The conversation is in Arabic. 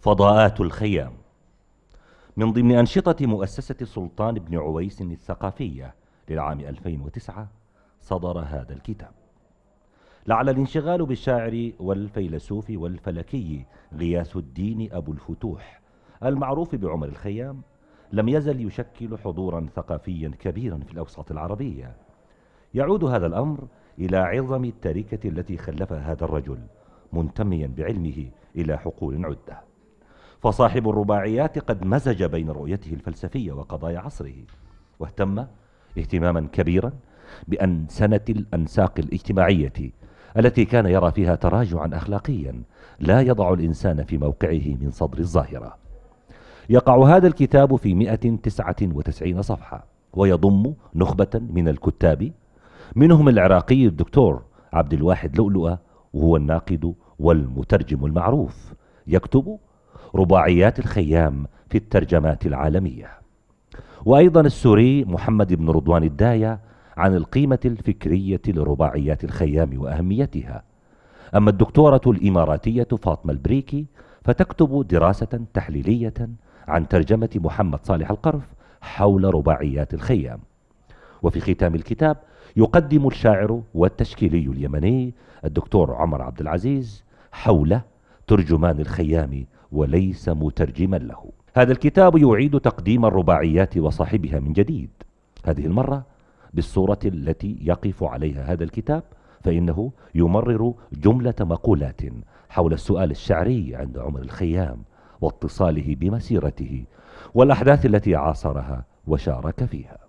فضاءات الخيام من ضمن أنشطة مؤسسة سلطان بن عويس الثقافية للعام 2009 صدر هذا الكتاب لعل الانشغال بالشاعر والفيلسوف والفلكي غياث الدين أبو الفتوح المعروف بعمر الخيام لم يزل يشكل حضورا ثقافيا كبيرا في الأوساط العربية يعود هذا الأمر إلى عظم التركة التي خلفها هذا الرجل منتميا بعلمه إلى حقول عدة فصاحب الرباعيات قد مزج بين رؤيته الفلسفية وقضايا عصره واهتم اهتماما كبيرا بان سنه الأنساق الاجتماعية التي كان يرى فيها تراجعا أخلاقيا لا يضع الإنسان في موقعه من صدر الظاهرة يقع هذا الكتاب في 199 صفحة ويضم نخبة من الكتاب منهم العراقي الدكتور عبد الواحد لؤلؤة وهو الناقد والمترجم المعروف يكتب رباعيات الخيام في الترجمات العالمية وأيضا السوري محمد بن رضوان الداية عن القيمة الفكرية لرباعيات الخيام وأهميتها أما الدكتورة الإماراتية فاطمة البريكي فتكتب دراسة تحليلية عن ترجمة محمد صالح القرف حول رباعيات الخيام وفي ختام الكتاب يقدم الشاعر والتشكيلي اليمني الدكتور عمر عبد العزيز حول ترجمان الخيام وليس مترجما له هذا الكتاب يعيد تقديم الرباعيات وصاحبها من جديد هذه المرة بالصورة التي يقف عليها هذا الكتاب فإنه يمرر جملة مقولات حول السؤال الشعري عند عمر الخيام واتصاله بمسيرته والأحداث التي عاصرها وشارك فيها